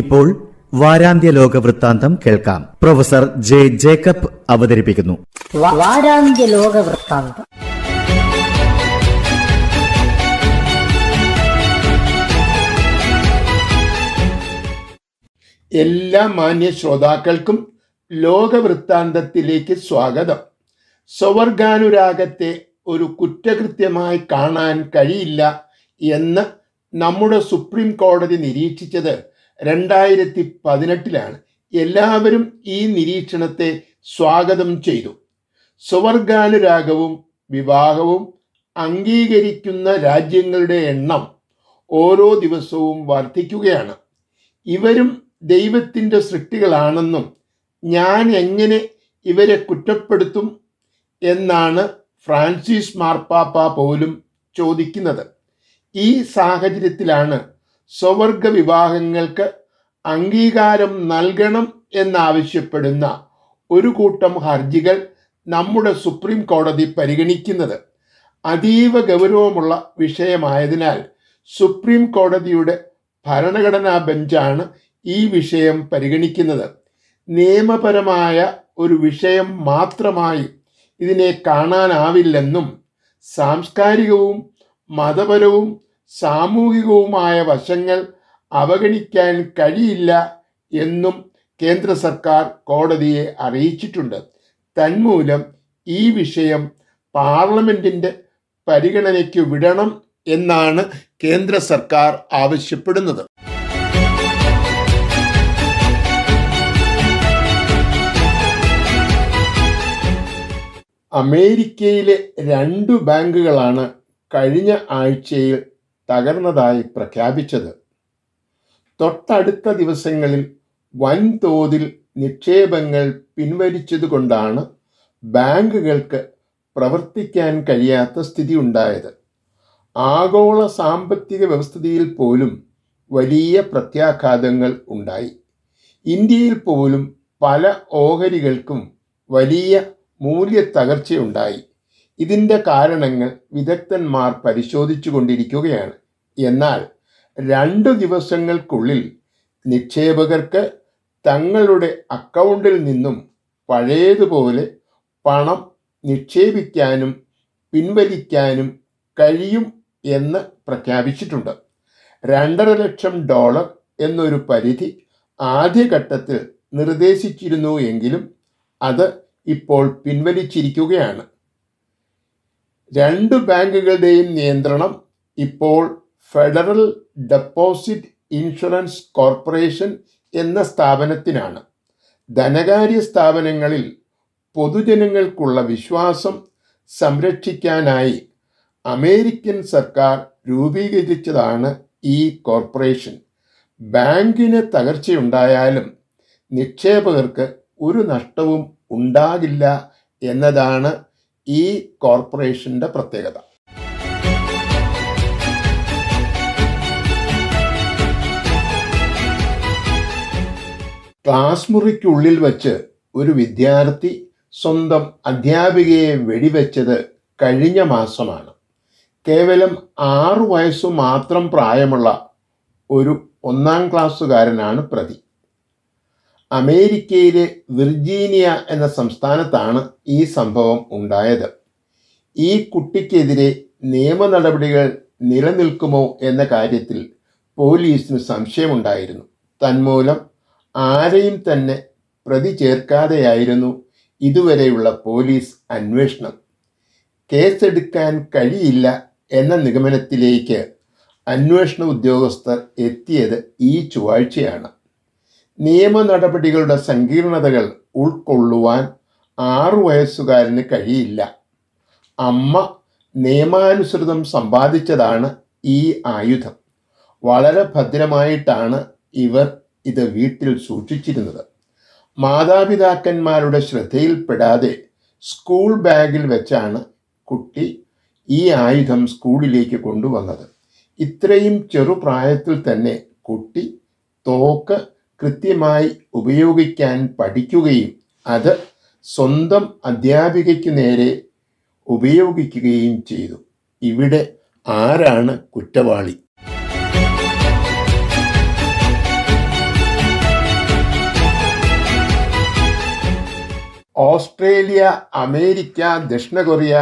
ഇപ്പോൾ വാരാന്ത്യ ലോക വൃത്താന്തം കേൾക്കാം പ്രൊഫസർ ജെ ജേക്കബ് അവതരിപ്പിക്കുന്നു വാരാന്ത്യ ലോക വൃത്താന്തം എല്ലാ മാന്യ ശ്രോതാക്കൾക്കും ലോകവൃത്താന്തത്തിലേക്ക് സ്വാഗതം സ്വവർഗാനുരാഗത്തെ ഒരു കുറ്റകൃത്യമായി കാണാൻ കഴിയില്ല എന്ന് നമ്മുടെ സുപ്രീം കോടതി നിരീക്ഷിച്ചത് രണ്ടായിരത്തി പതിനെട്ടിലാണ് എല്ലാവരും ഈ നിരീക്ഷണത്തെ സ്വാഗതം ചെയ്തു സ്വർഗാനുരാഗവും വിവാഹവും അംഗീകരിക്കുന്ന രാജ്യങ്ങളുടെ എണ്ണം ഓരോ ദിവസവും വർദ്ധിക്കുകയാണ് ഇവരും ദൈവത്തിൻ്റെ സൃഷ്ടികളാണെന്നും ഞാൻ എങ്ങനെ ഇവരെ കുറ്റപ്പെടുത്തും എന്നാണ് ഫ്രാൻസിസ് മാർപ്പാപ്പ പോലും ചോദിക്കുന്നത് ഈ സാഹചര്യത്തിലാണ് സ്വവർഗ വിവാഹങ്ങൾക്ക് അംഗീകാരം നൽകണം എന്നാവശ്യപ്പെടുന്ന ഒരു കൂട്ടം ഹർജികൾ നമ്മുടെ സുപ്രീം കോടതി പരിഗണിക്കുന്നത് അതീവ ഗൗരവമുള്ള വിഷയമായതിനാൽ സുപ്രീം കോടതിയുടെ ഭരണഘടനാ ബെഞ്ചാണ് ഈ വിഷയം പരിഗണിക്കുന്നത് നിയമപരമായ ഒരു വിഷയം മാത്രമായി ഇതിനെ കാണാനാവില്ലെന്നും സാംസ്കാരികവും മതപരവും സാമൂഹികവുമായ വശങ്ങൾ അവഗണിക്കാൻ കഴിയില്ല എന്നും കേന്ദ്ര സർക്കാർ കോടതിയെ അറിയിച്ചിട്ടുണ്ട് തന്മൂലം ഈ വിഷയം പാർലമെൻറ്റിൻ്റെ പരിഗണനയ്ക്ക് വിടണം എന്നാണ് കേന്ദ്ര സർക്കാർ ആവശ്യപ്പെടുന്നത് അമേരിക്കയിലെ രണ്ടു ബാങ്കുകളാണ് കഴിഞ്ഞ ആഴ്ചയിൽ തകർന്നതായി പ്രഖ്യാപിച്ചത് തൊട്ടടുത്ത ദിവസങ്ങളിൽ വൻതോതിൽ നിക്ഷേപങ്ങൾ പിൻവലിച്ചതുകൊണ്ടാണ് ബാങ്കുകൾക്ക് പ്രവർത്തിക്കാൻ കഴിയാത്ത സ്ഥിതി ഉണ്ടായത് ആഗോള സാമ്പത്തിക വ്യവസ്ഥിതിയിൽ പോലും വലിയ പ്രത്യാഘാതങ്ങൾ ഉണ്ടായി ഇന്ത്യയിൽ പോലും പല ഓഹരികൾക്കും വലിയ മൂല്യത്തകർച്ചയുണ്ടായി ഇതിൻ്റെ കാരണങ്ങൾ വിദഗ്ധന്മാർ പരിശോധിച്ചു കൊണ്ടിരിക്കുകയാണ് എന്നാൽ രണ്ടു ദിവസങ്ങൾക്കുള്ളിൽ നിക്ഷേപകർക്ക് തങ്ങളുടെ അക്കൗണ്ടിൽ നിന്നും പഴയതുപോലെ പണം നിക്ഷേപിക്കാനും പിൻവലിക്കാനും കഴിയും എന്ന് പ്രഖ്യാപിച്ചിട്ടുണ്ട് രണ്ടര ലക്ഷം ഡോളർ എന്നൊരു പരിധി ആദ്യഘട്ടത്തിൽ നിർദ്ദേശിച്ചിരുന്നു എങ്കിലും അത് ഇപ്പോൾ പിൻവലിച്ചിരിക്കുകയാണ് രണ്ട് ബാങ്കുകളുടെയും നിയന്ത്രണം ഇപ്പോൾ ഫെഡറൽ ഡെപ്പോസിറ്റ് ഇൻഷുറൻസ് കോർപ്പറേഷൻ എന്ന സ്ഥാപനത്തിനാണ് ധനകാര്യ സ്ഥാപനങ്ങളിൽ പൊതുജനങ്ങൾക്കുള്ള വിശ്വാസം സംരക്ഷിക്കാനായി അമേരിക്കൻ സർക്കാർ രൂപീകരിച്ചതാണ് ഈ കോർപ്പറേഷൻ ബാങ്കിന് തകർച്ചയുണ്ടായാലും നിക്ഷേപകർക്ക് ഒരു നഷ്ടവും ഉണ്ടാകില്ല എന്നതാണ് ഈ കോർപ്പറേഷൻ്റെ പ്രത്യേകത ക്ലാസ് മുറിക്കുള്ളിൽ വച്ച് ഒരു വിദ്യാർത്ഥി സ്വന്തം അധ്യാപികയെ വെടിവെച്ചത് കഴിഞ്ഞ മാസമാണ് കേവലം ആറു വയസ്സു മാത്രം പ്രായമുള്ള ഒരു ഒന്നാം ക്ലാസ്സുകാരനാണ് പ്രതി അമേരിക്കയിലെ വിർജീനിയ എന്ന സംസ്ഥാനത്താണ് ഈ സംഭവം ഉണ്ടായത് ഈ കുട്ടിക്കെതിരെ നിയമ നടപടികൾ നിലനിൽക്കുമോ എന്ന കാര്യത്തിൽ പോലീസിന് സംശയമുണ്ടായിരുന്നു തന്മൂലം ആരെയും തന്നെ പ്രതി ചേർക്കാതെയായിരുന്നു ഇതുവരെയുള്ള പോലീസ് അന്വേഷണം കേസെടുക്കാൻ കഴിയില്ല എന്ന നിഗമനത്തിലേക്ക് അന്വേഷണ ഉദ്യോഗസ്ഥർ എത്തിയത് ഈ ചൊവ്വാഴ്ചയാണ് നിയമ നടപടികളുടെ സങ്കീർണതകൾ ഉൾക്കൊള്ളുവാൻ ആറു വയസ്സുകാരന് കഴിയില്ല അമ്മ നിയമാനുസൃതം സമ്പാദിച്ചതാണ് ഈ ആയുധം വളരെ ഭദ്രമായിട്ടാണ് ഇവർ ഇത് വീട്ടിൽ സൂക്ഷിച്ചിരുന്നത് മാതാപിതാക്കന്മാരുടെ ശ്രദ്ധയിൽപ്പെടാതെ സ്കൂൾ ബാഗിൽ വെച്ചാണ് കുട്ടി ഈ ആയുധം സ്കൂളിലേക്ക് കൊണ്ടുവന്നത് ഇത്രയും ചെറുപ്രായത്തിൽ തന്നെ കുട്ടി തോക്ക് കൃത്യമായി ഉപയോഗിക്കാൻ പഠിക്കുകയും അത് സ്വന്തം അധ്യാപികയ്ക്ക് നേരെ ഉപയോഗിക്കുകയും ചെയ്തു ഇവിടെ ആരാണ് കുറ്റവാളി ഓസ്ട്രേലിയ അമേരിക്ക ദക്ഷിണ കൊറിയ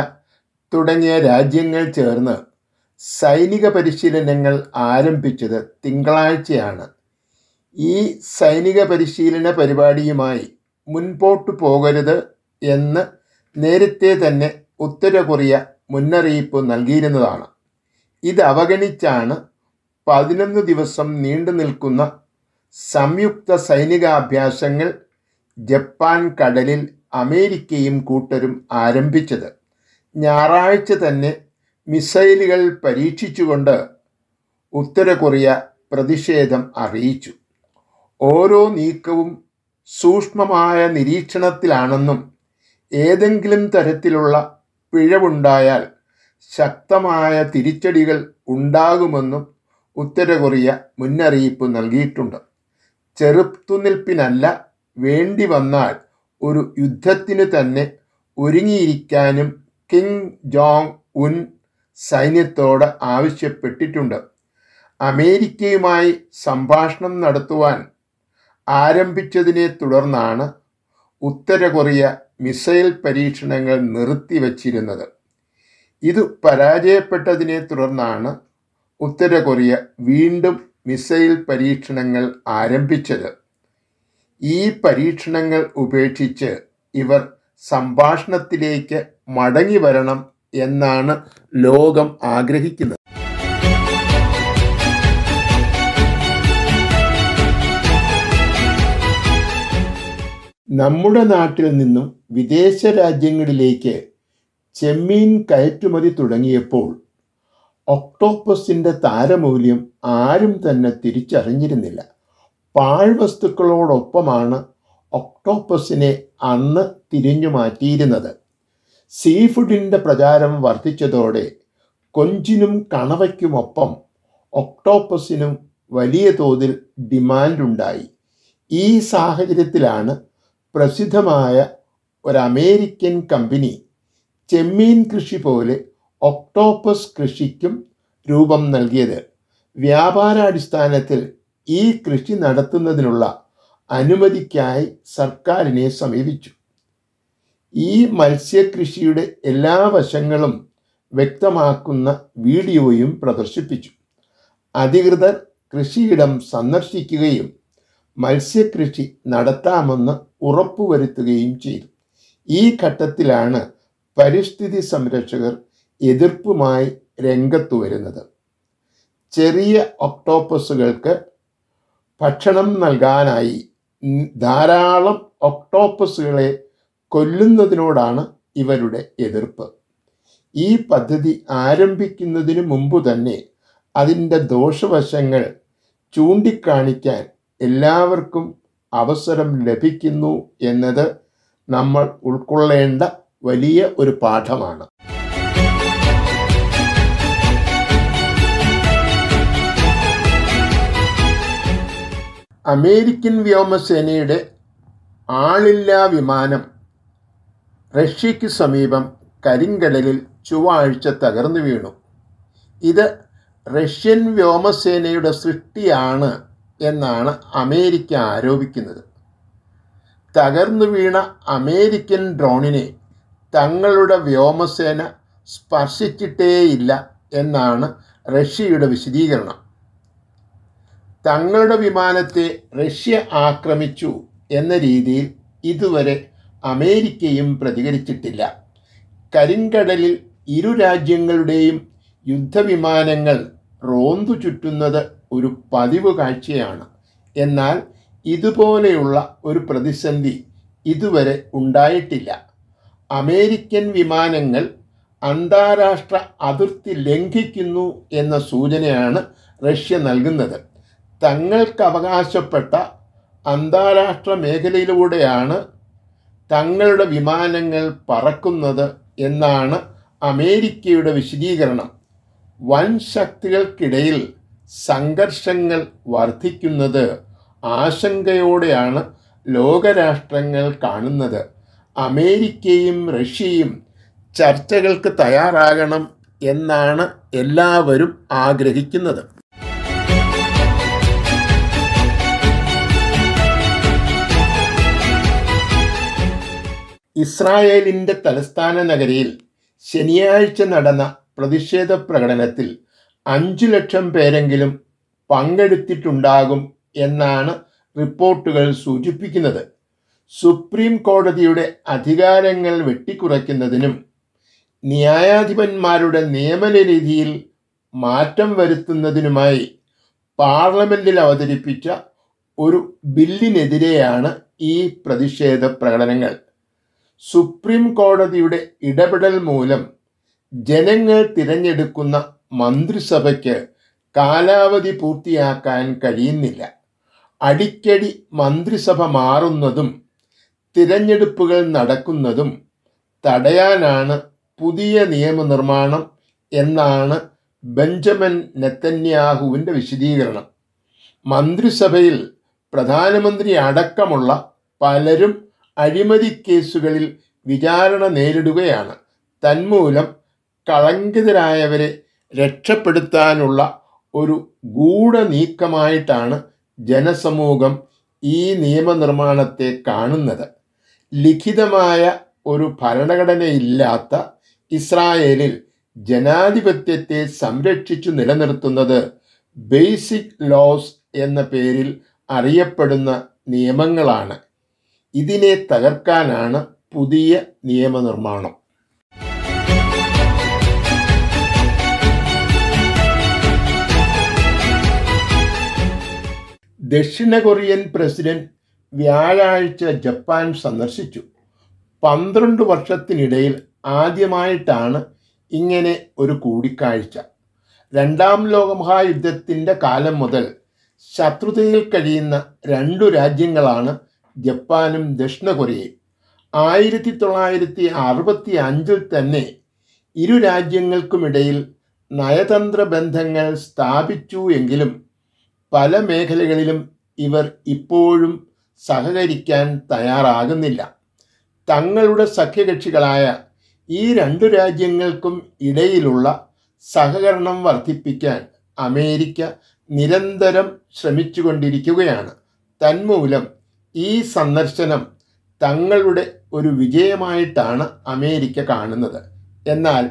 തുടങ്ങിയ രാജ്യങ്ങൾ ചേർന്ന് സൈനിക പരിശീലനങ്ങൾ ആരംഭിച്ചത് തിങ്കളാഴ്ചയാണ് ഈ സൈനിക പരിശീലന പരിപാടിയുമായി മുൻപോട്ടു പോകരുത് എന്ന് നേരത്തെ തന്നെ ഉത്തര കൊറിയ മുന്നറിയിപ്പ് നൽകിയിരുന്നതാണ് ഇത് അവഗണിച്ചാണ് പതിനൊന്ന് ദിവസം നീണ്ടു നിൽക്കുന്ന സംയുക്ത സൈനികാഭ്യാസങ്ങൾ ജപ്പാൻ കടലിൽ അമേരിക്കയും കൂട്ടരും ആരംഭിച്ചത് ഞായറാഴ്ച തന്നെ മിസൈലുകൾ പരീക്ഷിച്ചുകൊണ്ട് ഉത്തര കൊറിയ പ്രതിഷേധം അറിയിച്ചു ഓരോ നീക്കവും സൂക്ഷ്മമായ നിരീക്ഷണത്തിലാണെന്നും ഏതെങ്കിലും തരത്തിലുള്ള പിഴവുണ്ടായാൽ ശക്തമായ തിരിച്ചടികൾ ഉണ്ടാകുമെന്നും ഉത്തര കൊറിയ മുന്നറിയിപ്പ് നൽകിയിട്ടുണ്ട് ചെറുത്തുനിൽപ്പിനല്ല വേണ്ടി വന്നാൽ ഒരു യുദ്ധത്തിന് തന്നെ ഒരുങ്ങിയിരിക്കാനും കിങ് ജോങ് ഉൻ സൈന്യത്തോട് ആവശ്യപ്പെട്ടിട്ടുണ്ട് അമേരിക്കയുമായി സംഭാഷണം നടത്തുവാൻ ആരംഭിച്ചതിനെ തുടർന്നാണ് ഉത്തര കൊറിയ മിസൈൽ പരീക്ഷണങ്ങൾ നിർത്തിവച്ചിരുന്നത് ഇത് പരാജയപ്പെട്ടതിനെ തുടർന്നാണ് ഉത്തര കൊറിയ വീണ്ടും മിസൈൽ പരീക്ഷണങ്ങൾ ആരംഭിച്ചത് ഈ പരീക്ഷണങ്ങൾ ഉപേക്ഷിച്ച് ഇവർ സംഭാഷണത്തിലേക്ക് മടങ്ങി വരണം എന്നാണ് ലോകം ആഗ്രഹിക്കുന്നത് നമ്മുടെ നാട്ടിൽ നിന്നും വിദേശ രാജ്യങ്ങളിലേക്ക് ചെമ്മീൻ കയറ്റുമതി തുടങ്ങിയപ്പോൾ ഒക്ടോപ്പസിൻ്റെ താരമൂല്യം ആരും തന്നെ തിരിച്ചറിഞ്ഞിരുന്നില്ല പാഴ്വസ്തുക്കളോടൊപ്പമാണ് ഒക്ടോപ്പസിനെ അന്ന് തിരിഞ്ഞു മാറ്റിയിരുന്നത് സീ ഫുഡിൻ്റെ പ്രചാരം വർദ്ധിച്ചതോടെ കൊഞ്ചിനും കണവയ്ക്കുമൊപ്പം ഒക്ടോപ്പസിനും വലിയ തോതിൽ ഡിമാൻഡുണ്ടായി ഈ സാഹചര്യത്തിലാണ് പ്രസിദ്ധമായ ഒരു അമേരിക്കൻ കമ്പനി ചെമ്മീൻ കൃഷി പോലെ ഒക്ടോപ്പസ് കൃഷിക്കും രൂപം നൽകിയത് വ്യാപാരാടിസ്ഥാനത്തിൽ ഈ കൃഷി നടത്തുന്നതിനുള്ള അനുമതിക്കായി സർക്കാരിനെ സമീപിച്ചു ഈ മത്സ്യകൃഷിയുടെ എല്ലാ വശങ്ങളും വ്യക്തമാക്കുന്ന വീഡിയോയും പ്രദർശിപ്പിച്ചു അധികൃതർ കൃഷിയിടം സന്ദർശിക്കുകയും മത്സ്യകൃഷി നടത്താമെന്ന് ഉറപ്പുവരുത്തുകയും ചെയ്തു ഈ ഘട്ടത്തിലാണ് പരിസ്ഥിതി സംരക്ഷകർ എതിർപ്പുമായി രംഗത്തു വരുന്നത് ചെറിയ ഒക്ടോപ്പസുകൾക്ക് ഭക്ഷണം നൽകാനായി ധാരാളം ഒക്ടോപ്പസുകളെ കൊല്ലുന്നതിനോടാണ് ഇവരുടെ എതിർപ്പ് ഈ പദ്ധതി ആരംഭിക്കുന്നതിന് മുമ്പ് തന്നെ അതിൻ്റെ ദോഷവശങ്ങൾ ചൂണ്ടിക്കാണിക്കാൻ എല്ലാവർക്കും അവസരം ലഭിക്കുന്നു എന്നത് നമ്മൾ ഉൾക്കൊള്ളേണ്ട വലിയ ഒരു പാഠമാണ് അമേരിക്കൻ വ്യോമസേനയുടെ ആളില്ലാ വിമാനം റഷ്യയ്ക്ക് സമീപം കരിങ്കടലിൽ ചൊവ്വാഴ്ച തകർന്നു വീണു ഇത് റഷ്യൻ വ്യോമസേനയുടെ സൃഷ്ടിയാണ് എന്നാണ് അമേരിക്ക ആരോപിക്കുന്നത് തകർന്നു വീണ അമേരിക്കൻ ഡ്രോണിനെ തങ്ങളുടെ വ്യോമസേന സ്പർശിച്ചിട്ടേയില്ല എന്നാണ് റഷ്യയുടെ വിശദീകരണം തങ്ങളുടെ വിമാനത്തെ റഷ്യ ആക്രമിച്ചു എന്ന രീതിയിൽ ഇതുവരെ അമേരിക്കയും പ്രതികരിച്ചിട്ടില്ല കരിങ്കടലിൽ ഇരു രാജ്യങ്ങളുടെയും യുദ്ധവിമാനങ്ങൾ റോന്തു ചുറ്റുന്നത് ഒരു പതിവ് കാഴ്ചയാണ് എന്നാൽ ഇതുപോലെയുള്ള ഒരു പ്രതിസന്ധി ഇതുവരെ ഉണ്ടായിട്ടില്ല അമേരിക്കൻ വിമാനങ്ങൾ അന്താരാഷ്ട്ര അതിർത്തി ലംഘിക്കുന്നു എന്ന സൂചനയാണ് റഷ്യ നൽകുന്നത് തങ്ങൾക്ക് അവകാശപ്പെട്ട അന്താരാഷ്ട്ര മേഖലയിലൂടെയാണ് തങ്ങളുടെ വിമാനങ്ങൾ പറക്കുന്നത് എന്നാണ് അമേരിക്കയുടെ വിശദീകരണം വൻ ശക്തികൾക്കിടയിൽ സംഘർഷങ്ങൾ വർദ്ധിക്കുന്നത് ആശങ്കയോടെയാണ് ലോകരാഷ്ട്രങ്ങൾ കാണുന്നത് അമേരിക്കയും റഷ്യയും ചർച്ചകൾക്ക് തയ്യാറാകണം എന്നാണ് എല്ലാവരും ആഗ്രഹിക്കുന്നത് ഇസ്രായേലിൻ്റെ തലസ്ഥാന നഗരിയിൽ ശനിയാഴ്ച നടന്ന പ്രതിഷേധ പ്രകടനത്തിൽ അഞ്ചു ലക്ഷം പേരെങ്കിലും പങ്കെടുത്തിട്ടുണ്ടാകും എന്നാണ് റിപ്പോർട്ടുകൾ സൂചിപ്പിക്കുന്നത് സുപ്രീം കോടതിയുടെ അധികാരങ്ങൾ വെട്ടിക്കുറയ്ക്കുന്നതിനും ന്യായാധിപന്മാരുടെ നിയമന രീതിയിൽ മാറ്റം വരുത്തുന്നതിനുമായി പാർലമെന്റിൽ അവതരിപ്പിച്ച ഒരു ബില്ലിനെതിരെയാണ് ഈ പ്രതിഷേധ പ്രകടനങ്ങൾ സുപ്രീം കോടതിയുടെ ഇടപെടൽ മൂലം ജനങ്ങൾ തിരഞ്ഞെടുക്കുന്ന മന്ത്രിസഭയ്ക്ക് കാലാവധി പൂർത്തിയാക്കാൻ കഴിയുന്നില്ല അടിക്കടി മന്ത്രിസഭ മാറുന്നതും തിരഞ്ഞെടുപ്പുകൾ നടക്കുന്നതും തടയാനാണ് പുതിയ നിയമനിർമ്മാണം എന്നാണ് ബെഞ്ചമിൻ നെത്തന്യാഹുവിൻ്റെ വിശദീകരണം മന്ത്രിസഭയിൽ പ്രധാനമന്ത്രി അടക്കമുള്ള പലരും അഴിമതി കേസുകളിൽ വിചാരണ നേരിടുകയാണ് തന്മൂലം കളങ്കിതരായവരെ രക്ഷപ്പെടുത്താനുള്ള ഒരു ഗൂഢനീക്കമായിട്ടാണ് ജനസമൂഹം ഈ നിയമനിർമ്മാണത്തെ കാണുന്നത് ലിഖിതമായ ഒരു ഭരണഘടനയില്ലാത്ത ഇസ്രായേലിൽ ജനാധിപത്യത്തെ സംരക്ഷിച്ചു നിലനിർത്തുന്നത് ബേസിക് ലോസ് എന്ന പേരിൽ അറിയപ്പെടുന്ന നിയമങ്ങളാണ് ഇതിനെ തകർക്കാനാണ് പുതിയ നിയമനിർമ്മാണം ദക്ഷിണ കൊറിയൻ പ്രസിഡന്റ് വ്യാഴാഴ്ച ജപ്പാൻ സന്ദർശിച്ചു പന്ത്രണ്ട് വർഷത്തിനിടയിൽ ആദ്യമായിട്ടാണ് ഇങ്ങനെ ഒരു കൂടിക്കാഴ്ച രണ്ടാം ലോകമഹായുദ്ധത്തിൻ്റെ കാലം മുതൽ ശത്രുതയിൽ കഴിയുന്ന രണ്ടു രാജ്യങ്ങളാണ് ജപ്പാനും ദക്ഷിണ കൊറിയയും ആയിരത്തി തൊള്ളായിരത്തി അറുപത്തി അഞ്ചിൽ തന്നെ ഇരു രാജ്യങ്ങൾക്കുമിടയിൽ നയതന്ത്ര ബന്ധങ്ങൾ സ്ഥാപിച്ചു എങ്കിലും പല മേഖലകളിലും ഇവർ ഇപ്പോഴും സഹകരിക്കാൻ തയ്യാറാകുന്നില്ല തങ്ങളുടെ സഖ്യകക്ഷികളായ ഈ രണ്ടു രാജ്യങ്ങൾക്കും ഇടയിലുള്ള സഹകരണം വർദ്ധിപ്പിക്കാൻ അമേരിക്ക നിരന്തരം ശ്രമിച്ചുകൊണ്ടിരിക്കുകയാണ് തന്മൂലം ഈ സന്ദർശനം തങ്ങളുടെ ഒരു വിജയമായിട്ടാണ് അമേരിക്ക കാണുന്നത് എന്നാൽ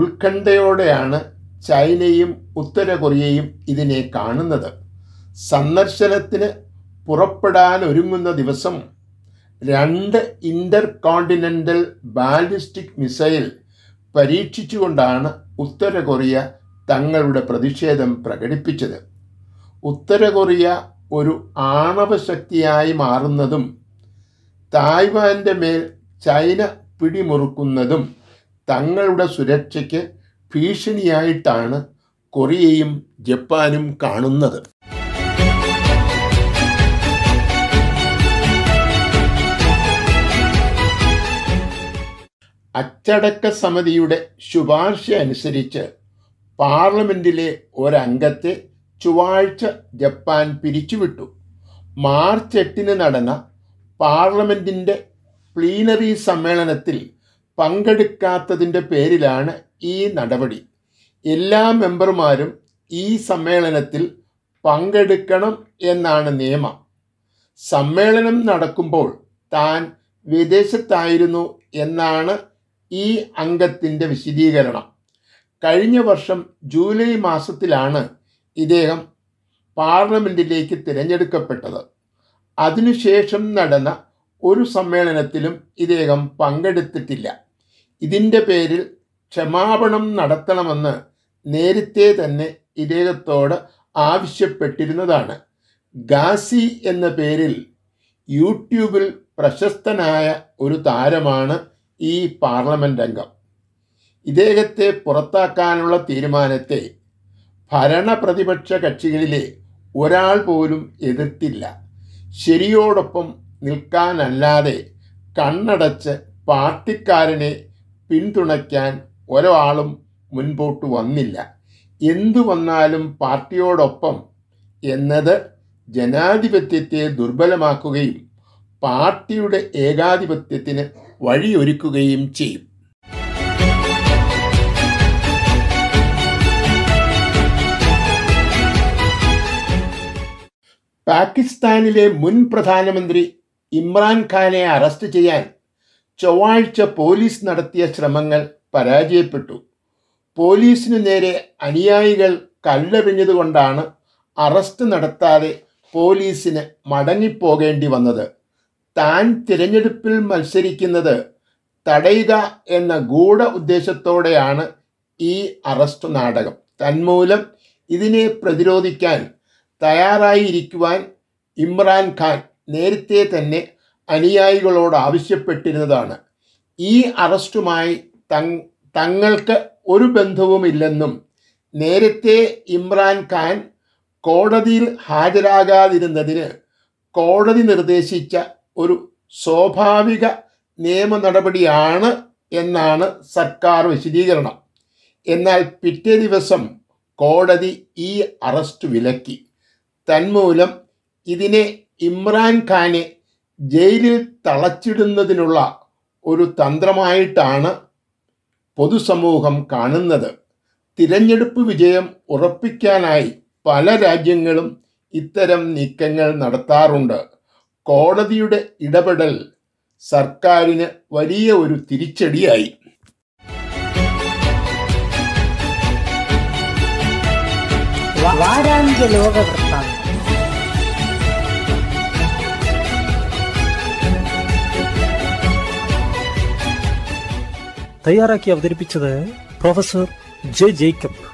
ഉത്കണ്ഠയോടെയാണ് ചൈനയും ഉത്തര കൊറിയയും ഇതിനെ കാണുന്നത് സന്ദർശനത്തിന് പുറപ്പെടാൻ ഒരുങ്ങുന്ന ദിവസം രണ്ട് ഇൻ്റർ കോണ്ടിനെൻ്റൽ ബാലിസ്റ്റിക് മിസൈൽ പരീക്ഷിച്ചുകൊണ്ടാണ് ഉത്തര കൊറിയ തങ്ങളുടെ പ്രതിഷേധം പ്രകടിപ്പിച്ചത് ഉത്തര കൊറിയ ഒരു ആണവശക്തിയായി മാറുന്നതും തായ്വാൻ്റെ മേൽ ചൈന പിടിമുറുക്കുന്നതും തങ്ങളുടെ സുരക്ഷയ്ക്ക് ഭീഷണിയായിട്ടാണ് കൊറിയയും ജപ്പാനും കാണുന്നത് അച്ചടക്ക സമിതിയുടെ ശുപാർശ അനുസരിച്ച് പാർലമെന്റിലെ ഒരംഗത്തെ ചൊവ്വാഴ്ച ജപ്പാൻ പിരിച്ചുവിട്ടു മാർച്ച് എട്ടിന് നടന്ന പാർലമെന്റിന്റെ പ്ലീനറി സമ്മേളനത്തിൽ പങ്കെടുക്കാത്തതിൻ്റെ പേരിലാണ് ഈ നടപടി എല്ലാ മെമ്പർമാരും ഈ സമ്മേളനത്തിൽ പങ്കെടുക്കണം എന്നാണ് നിയമം സമ്മേളനം നടക്കുമ്പോൾ താൻ വിദേശത്തായിരുന്നു എന്നാണ് ഈ അംഗത്തിൻ്റെ വിശദീകരണം കഴിഞ്ഞ വർഷം ജൂലൈ മാസത്തിലാണ് ഇദ്ദേഹം പാർലമെൻറ്റിലേക്ക് തിരഞ്ഞെടുക്കപ്പെട്ടത് അതിനുശേഷം നടന്ന ഒരു സമ്മേളനത്തിലും ഇദ്ദേഹം പങ്കെടുത്തിട്ടില്ല ഇതിൻ്റെ പേരിൽ ക്ഷമാപണം നടത്തണമെന്ന് നേരത്തെ തന്നെ ഇദ്ദേഹത്തോട് ആവശ്യപ്പെട്ടിരുന്നതാണ് ഗാസി എന്ന പേരിൽ യൂട്യൂബിൽ പ്രശസ്തനായ ഒരു താരമാണ് ഈ പാർലമെൻ്റ് അംഗം ഇദ്ദേഹത്തെ പുറത്താക്കാനുള്ള തീരുമാനത്തെ ഭരണപ്രതിപക്ഷ കക്ഷികളിലെ ഒരാൾ പോലും എതിർത്തില്ല ശരിയോടൊപ്പം നിൽക്കാനല്ലാതെ കണ്ണടച്ച് പാർട്ടിക്കാരനെ പിന്തുണയ്ക്കാൻ ഓരോ ആളും മുൻപോട്ട് വന്നില്ല എന്തു വന്നാലും പാർട്ടിയോടൊപ്പം എന്നത് ജനാധിപത്യത്തെ ദുർബലമാക്കുകയും പാർട്ടിയുടെ ഏകാധിപത്യത്തിന് വഴിയൊരുക്കുകയും ചെയ്യും പാകിസ്ഥാനിലെ മുൻ പ്രധാനമന്ത്രി ഇമ്രാൻഖാനെ അറസ്റ്റ് ചെയ്യാൻ ചൊവ്വാഴ്ച പോലീസ് നടത്തിയ ശ്രമങ്ങൾ പരാജയപ്പെട്ടു പോലീസിന് നേരെ അനുയായികൾ കല്ലെറിഞ്ഞതുകൊണ്ടാണ് അറസ്റ്റ് നടത്താതെ പോലീസിന് മടങ്ങിപ്പോകേണ്ടി വന്നത് താൻ തിരഞ്ഞെടുപ്പിൽ മത്സരിക്കുന്നത് തടയുക എന്ന ഗൂഢ ഉദ്ദേശത്തോടെയാണ് ഈ അറസ്റ്റ് നാടകം തന്മൂലം ഇതിനെ പ്രതിരോധിക്കാൻ തയ്യാറായിരിക്കുവാൻ ഇമ്രാൻഖാൻ നേരത്തെ തന്നെ അനുയായികളോട് ആവശ്യപ്പെട്ടിരുന്നതാണ് ഈ അറസ്റ്റുമായി തങ്ങൾക്ക് ഒരു ബന്ധവുമില്ലെന്നും നേരത്തെ ഇമ്രാൻ ഖാൻ കോടതിയിൽ ഹാജരാകാതിരുന്നതിന് കോടതി നിർദ്ദേശിച്ച ഒരു സ്വാഭാവിക നിയമ നടപടിയാണ് എന്നാണ് സർക്കാർ വിശദീകരണം എന്നാൽ പിറ്റേ ദിവസം കോടതി ഈ അറസ്റ്റ് വിലക്കി തന്മൂലം ഇതിനെ ഇമ്രാൻ ഖാനെ ജയിലിൽ തളച്ചിടുന്നതിനുള്ള ഒരു തന്ത്രമായിട്ടാണ് പൊതുസമൂഹം കാണുന്നത് തിരഞ്ഞെടുപ്പ് വിജയം ഉറപ്പിക്കാനായി പല രാജ്യങ്ങളും ഇത്തരം നീക്കങ്ങൾ നടത്താറുണ്ട് കോടതിയുടെ ഇടപെടൽ സർക്കാരിന് വലിയ ഒരു തിരിച്ചടിയായി വാരാന്ത്യ തയ്യാറാക്കി അവതരിപ്പിച്ചത് പ്രൊഫസർ ജെ ജേക്കബ്